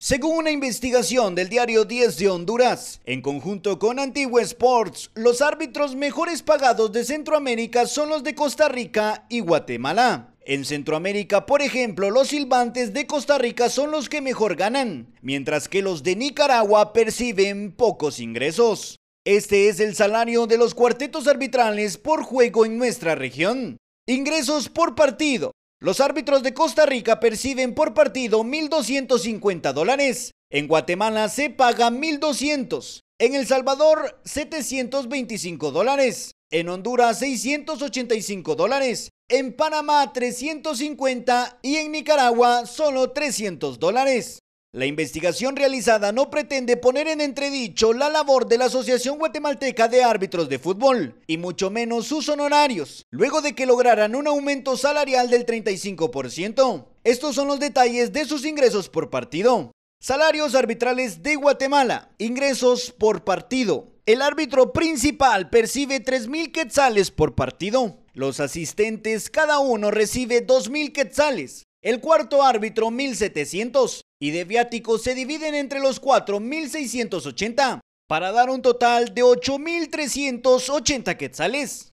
Según una investigación del diario 10 de Honduras, en conjunto con Antigua Sports, los árbitros mejores pagados de Centroamérica son los de Costa Rica y Guatemala. En Centroamérica, por ejemplo, los silbantes de Costa Rica son los que mejor ganan, mientras que los de Nicaragua perciben pocos ingresos. Este es el salario de los cuartetos arbitrales por juego en nuestra región. Ingresos por partido. Los árbitros de Costa Rica perciben por partido 1.250 dólares. En Guatemala se paga 1.200. En El Salvador 725 dólares. En Honduras 685 dólares. En Panamá 350 y en Nicaragua solo 300 dólares. La investigación realizada no pretende poner en entredicho la labor de la Asociación Guatemalteca de Árbitros de Fútbol, y mucho menos sus honorarios, luego de que lograran un aumento salarial del 35%. Estos son los detalles de sus ingresos por partido. Salarios arbitrales de Guatemala. Ingresos por partido. El árbitro principal percibe 3.000 quetzales por partido. Los asistentes cada uno recibe 2.000 quetzales. El cuarto árbitro 1.700 y de viáticos se dividen entre los 4.680 para dar un total de 8.380 quetzales.